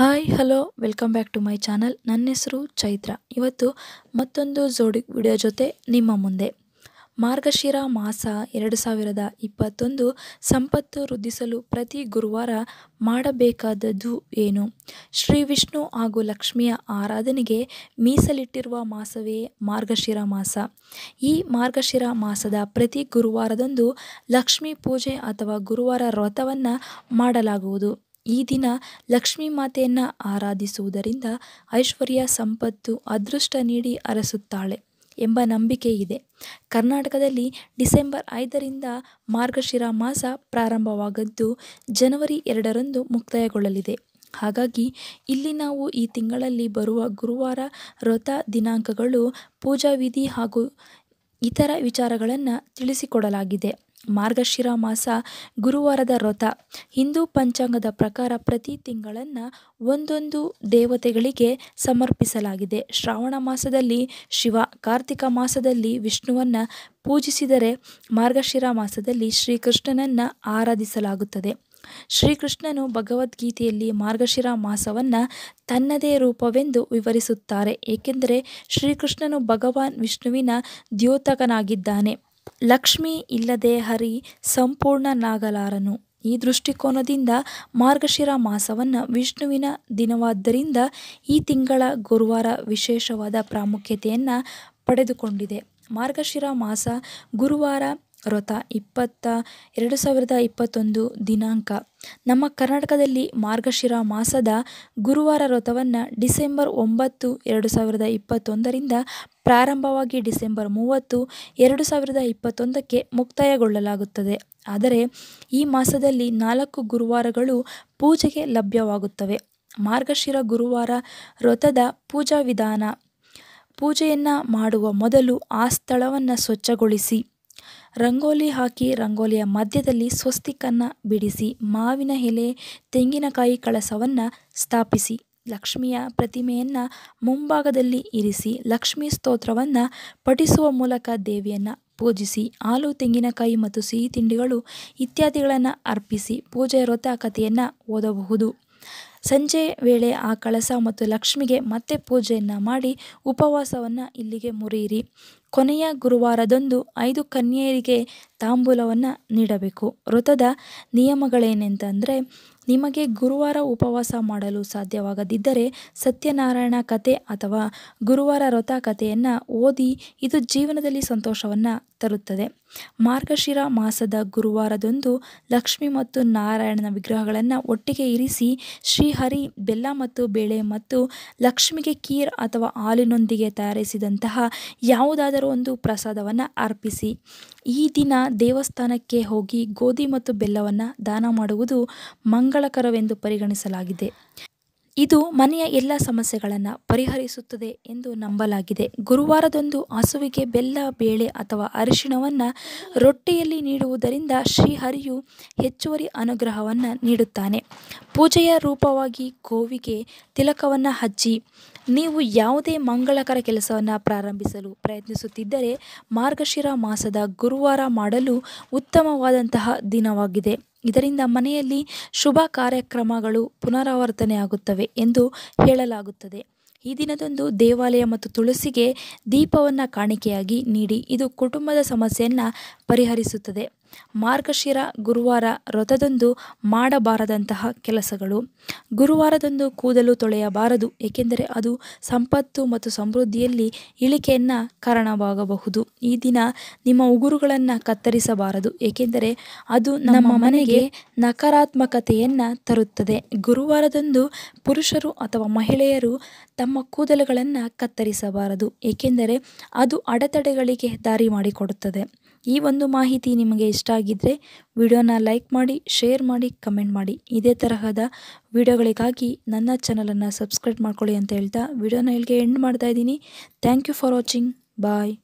hi hello welcome back to my channel ನನ್ನ ಹೆಸರು ಚೈತ್ರ ಇವತ್ತು ಮತ್ತೊಂದು ಜೋಡಿ ವಿಡಿಯೋ ಜೊತೆ ನಿಮ್ಮ ಮುಂದೆ ಮಾರ್ಗಶಿರ ಮಾಸ ಎರಡು ಸಾವಿರದ ಇಪ್ಪತ್ತೊಂದು ಸಂಪತ್ತು ವೃದ್ಧಿಸಲು ಪ್ರತಿ ಗುರುವಾರ ಮಾಡಬೇಕಾದದ್ದು ಏನು ಶ್ರೀ ವಿಷ್ಣು ಹಾಗೂ ಲಕ್ಷ್ಮಿಯ ಆರಾಧನೆಗೆ ಮೀಸಲಿಟ್ಟಿರುವ ಮಾಸವೇ ಮಾರ್ಗಶಿರ ಮಾಸ ಈ ಮಾರ್ಗಶಿರ ಮಾಸದ ಪ್ರತಿ ಗುರುವಾರದಂದು ಲಕ್ಷ್ಮೀ ಪೂಜೆ ಅಥವಾ ಗುರುವಾರ ವ್ರತವನ್ನು ಮಾಡಲಾಗುವುದು ಈ ದಿನ ಲಕ್ಷ್ಮೀ ಮಾತೆಯನ್ನು ಆರಾಧಿಸುವುದರಿಂದ ಐಶ್ವರ್ಯ ಸಂಪತ್ತು ಅದೃಷ್ಟ ನೀಡಿ ಅರಸುತ್ತಾಳೆ ಎಂಬ ನಂಬಿಕೆ ಇದೆ ಕರ್ನಾಟಕದಲ್ಲಿ ಡಿಸೆಂಬರ್ ಐದರಿಂದ ಮಾರ್ಗಶಿರ ಮಾಸ ಪ್ರಾರಂಭವಾಗದ್ದು ಜನವರಿ ಎರಡರಂದು ಮುಕ್ತಾಯಗೊಳ್ಳಲಿದೆ ಹಾಗಾಗಿ ಇಲ್ಲಿ ನಾವು ಈ ತಿಂಗಳಲ್ಲಿ ಬರುವ ಗುರುವಾರ ವ್ರತ ದಿನಾಂಕಗಳು ಪೂಜಾ ವಿಧಿ ಹಾಗೂ ಇತರ ವಿಚಾರಗಳನ್ನು ತಿಳಿಸಿಕೊಡಲಾಗಿದೆ ಮಾರ್ಗಶಿರ ಮಾಸ ಗುರುವಾರದ ವ್ರತ ಹಿಂದೂ ಪಂಚಾಂಗದ ಪ್ರಕಾರ ಪ್ರತಿ ತಿಂಗಳನ್ನು ಒಂದೊಂದು ದೇವತೆಗಳಿಗೆ ಸಮರ್ಪಿಸಲಾಗಿದೆ ಶ್ರಾವಣ ಮಾಸದಲ್ಲಿ ಶಿವ ಕಾರ್ತಿಕ ಮಾಸದಲ್ಲಿ ವಿಷ್ಣುವನ್ನು ಪೂಜಿಸಿದರೆ ಮಾರ್ಗಶಿರ ಮಾಸದಲ್ಲಿ ಶ್ರೀಕೃಷ್ಣನನ್ನು ಆರಾಧಿಸಲಾಗುತ್ತದೆ ಶ್ರೀಕೃಷ್ಣನು ಭಗವದ್ಗೀತೆಯಲ್ಲಿ ಮಾರ್ಗಶಿರ ಮಾಸವನ್ನು ತನ್ನದೇ ರೂಪವೆಂದು ವಿವರಿಸುತ್ತಾರೆ ಏಕೆಂದರೆ ಶ್ರೀಕೃಷ್ಣನು ಭಗವಾನ್ ವಿಷ್ಣುವಿನ ದ್ಯೋತಕನಾಗಿದ್ದಾನೆ ಲಕ್ಷ್ಮಿ ಇಲ್ಲದೆ ಹರಿ ಸಂಪೂರ್ಣ ನಾಗಲಾರನು ಈ ದೃಷ್ಟಿಕೋನದಿಂದ ಮಾರ್ಗಶಿರ ಮಾಸವನ್ನು ವಿಷ್ಣುವಿನ ದಿನವಾದ್ದರಿಂದ ಈ ತಿಂಗಳ ಗುರುವಾರ ವಿಶೇಷವಾದ ಪ್ರಾಮುಖ್ಯತೆಯನ್ನು ಪಡೆದುಕೊಂಡಿದೆ ಮಾರ್ಗಶಿರ ಮಾಸ ಗುರುವಾರ ವ್ರತ ಇಪ್ಪತ್ತ ಎರಡು ಸಾವಿರದ ಇಪ್ಪತ್ತೊಂದು ದಿನಾಂಕ ನಮ್ಮ ಕರ್ನಾಟಕದಲ್ಲಿ ಮಾರ್ಗಶಿರ ಮಾಸದ ಗುರುವಾರ ವ್ರತವನ್ನು ಡಿಸೆಂಬರ್ ಒಂಬತ್ತು ಎರಡು ಸಾವಿರದ ಇಪ್ಪತ್ತೊಂದರಿಂದ ಪ್ರಾರಂಭವಾಗಿ ಡಿಸೆಂಬರ್ ಮೂವತ್ತು ಎರಡು ಸಾವಿರದ ಇಪ್ಪತ್ತೊಂದಕ್ಕೆ ಮುಕ್ತಾಯಗೊಳ್ಳಲಾಗುತ್ತದೆ ಆದರೆ ಈ ಮಾಸದಲ್ಲಿ ನಾಲ್ಕು ಗುರುವಾರಗಳು ಪೂಜೆಗೆ ಲಭ್ಯವಾಗುತ್ತವೆ ಮಾರ್ಗಶಿರ ಗುರುವಾರ ವ್ರತದ ಪೂಜಾ ವಿಧಾನ ಪೂಜೆಯನ್ನು ಮಾಡುವ ಮೊದಲು ಆ ಸ್ಥಳವನ್ನು ಸ್ವಚ್ಛಗೊಳಿಸಿ ರಂಗೋಲಿ ಹಾಕಿ ರಂಗೋಲಿಯ ಮಧ್ಯದಲ್ಲಿ ಸ್ವಸ್ತಿಕನ್ನು ಬಿಡಿಸಿ ಮಾವಿನ ಎಲೆ ತೆಂಗಿನಕಾಯಿ ಕಳಸವನ್ನು ಸ್ಥಾಪಿಸಿ ಲಕ್ಷ್ಮಿಯ ಪ್ರತಿಮೆಯನ್ನು ಮುಂಭಾಗದಲ್ಲಿ ಇರಿಸಿ ಲಕ್ಷ್ಮೀ ಸ್ತೋತ್ರವನ್ನು ಪಠಿಸುವ ಮೂಲಕ ದೇವಿಯನ್ನು ಪೂಜಿಸಿ ಹಾಲು ತೆಂಗಿನಕಾಯಿ ಮತ್ತು ಸಿಹಿ ತಿಂಡಿಗಳು ಇತ್ಯಾದಿಗಳನ್ನು ಅರ್ಪಿಸಿ ಪೂಜೆಯ ವ್ರತ ಕಥೆಯನ್ನು ಓದಬಹುದು ಸಂಜೆ ವೇಳೆ ಆ ಕಳಸ ಮತ್ತು ಲಕ್ಷ್ಮಿಗೆ ಮತ್ತೆ ಪೂಜೆಯನ್ನು ಮಾಡಿ ಉಪವಾಸವನ್ನು ಇಲ್ಲಿಗೆ ಮುರಿಯಿರಿ ಕೊನೆಯ ಗುರುವಾರದಂದು ಐದು ಕನ್ಯೆಯರಿಗೆ ತಾಂಬೂಲವನ್ನು ನೀಡಬೇಕು ವ್ರತದ ನಿಯಮಗಳೇನೆಂತಂದರೆ ನಿಮಗೆ ಗುರುವಾರ ಉಪವಾಸ ಮಾಡಲು ಸಾಧ್ಯವಾಗದಿದ್ದರೆ ಸತ್ಯನಾರಾಯಣ ಕತೆ ಅಥವಾ ಗುರುವಾರ ವ್ರತ ಕಥೆಯನ್ನು ಓದಿ ಇದು ಜೀವನದಲ್ಲಿ ಸಂತೋಷವನ್ನು ತರುತ್ತದೆ ಮಾರ್ಗಶಿರ ಮಾಸದ ಗುರುವಾರದಂದು ಲಕ್ಷ್ಮಿ ಮತ್ತು ನಾರಾಯಣನ ವಿಗ್ರಹಗಳನ್ನು ಒಟ್ಟಿಗೆ ಇರಿಸಿ ಶ್ರೀಹರಿ ಬೆಲ್ಲ ಮತ್ತು ಬೇಳೆ ಮತ್ತು ಲಕ್ಷ್ಮಿಗೆ ಕೀರ್ ಅಥವಾ ಹಾಲಿನೊಂದಿಗೆ ತಯಾರಿಸಿದಂತಹ ಯಾವುದಾದರೂ ಒಂದು ಪ್ರಸಾದವನ್ನು ಅರ್ಪಿಸಿ ಈ ದಿನ ದೇವಸ್ಥಾನಕ್ಕೆ ಹೋಗಿ ಗೋಧಿ ಮತ್ತು ಬೆಲ್ಲವನ್ನು ದಾನ ಮಾಡುವುದು ಮಂಗಳಕರವೆಂದು ಪರಿಗಣಿಸಲಾಗಿದೆ ಇದು ಮನೆಯ ಎಲ್ಲ ಸಮಸ್ಯೆಗಳನ್ನು ಪರಿಹರಿಸುತ್ತದೆ ಎಂದು ನಂಬಲಾಗಿದೆ ಗುರುವಾರದಂದು ಹಸುವಿಗೆ ಬೆಲ್ಲ ಬೇಳೆ ಅಥವಾ ಅರಿಶಿಣವನ್ನು ರೊಟ್ಟಿಯಲ್ಲಿ ನೀಡುವುದರಿಂದ ಶ್ರೀಹರಿಯು ಹೆಚ್ಚುವರಿ ಅನುಗ್ರಹವನ್ನು ನೀಡುತ್ತಾನೆ ಪೂಜೆಯ ರೂಪವಾಗಿ ಗೋವಿಗೆ ತಿಲಕವನ್ನು ಹಚ್ಚಿ ನೀವು ಯಾವುದೇ ಮಂಗಳಕರ ಕೆಲಸವನ್ನು ಪ್ರಾರಂಭಿಸಲು ಪ್ರಯತ್ನಿಸುತ್ತಿದ್ದರೆ ಮಾರ್ಗಶಿರ ಮಾಸದ ಗುರುವಾರ ಮಾಡಲು ಉತ್ತಮವಾದಂತಹ ದಿನವಾಗಿದೆ ಇದರಿಂದ ಮನೆಯಲ್ಲಿ ಶುಭ ಕಾರ್ಯಕ್ರಮಗಳು ಪುನರಾವರ್ತನೆಯಾಗುತ್ತವೆ ಎಂದು ಹೇಳಲಾಗುತ್ತದೆ ಈ ದಿನದಂದು ದೇವಾಲಯ ಮತ್ತು ತುಳಸಿಗೆ ದೀಪವನ್ನು ಕಾಣಿಕೆಯಾಗಿ ನೀಡಿ ಇದು ಕುಟುಂಬದ ಸಮಸ್ಯೆಯನ್ನು ಪರಿಹರಿಸುತ್ತದೆ ಮಾರ್ಗಶಿರ ಗುರುವಾರ ವ್ರತದಂದು ಮಾಡಬಾರದಂತಹ ಕೆಲಸಗಳು ಗುರುವಾರದಂದು ಕೂದಲು ತೊಳೆಯಬಾರದು ಏಕೆಂದರೆ ಅದು ಸಂಪತ್ತು ಮತ್ತು ಸಮೃದ್ಧಿಯಲ್ಲಿ ಇಳಿಕೆಯನ್ನು ಕಾರಣವಾಗಬಹುದು ಈ ದಿನ ನಿಮ್ಮ ಉಗುರುಗಳನ್ನು ಕತ್ತರಿಸಬಾರದು ಏಕೆಂದರೆ ಅದು ನಮ್ಮ ಮನೆಗೆ ನಕಾರಾತ್ಮಕತೆಯನ್ನು ತರುತ್ತದೆ ಗುರುವಾರದಂದು ಪುರುಷರು ಅಥವಾ ಮಹಿಳೆಯರು ತಮ್ಮ ಕೂದಲುಗಳನ್ನು ಕತ್ತರಿಸಬಾರದು ಏಕೆಂದರೆ ಅದು ಅಡೆತಡೆಗಳಿಗೆ ದಾರಿ ಮಾಡಿಕೊಡುತ್ತದೆ ಈ ಒಂದು ಮಾಹಿತಿ ನಿಮಗೆ ಇಷ್ಟ ಆಗಿದ್ದರೆ ವಿಡಿಯೋನ ಲೈಕ್ ಮಾಡಿ ಶೇರ್ ಮಾಡಿ ಕಮೆಂಟ್ ಮಾಡಿ ಇದೇ ತರಹದ ವಿಡಿಯೋಗಳಿಗಾಗಿ ನನ್ನ ಚಾನಲನ್ನು ಸಬ್ಸ್ಕ್ರೈಬ್ ಮಾಡ್ಕೊಳ್ಳಿ ಅಂತ ಹೇಳ್ತಾ ವಿಡಿಯೋನ ಇಲ್ಲಿಗೆ ಎಂಡ್ ಮಾಡ್ತಾ ಇದ್ದೀನಿ thank you for watching bye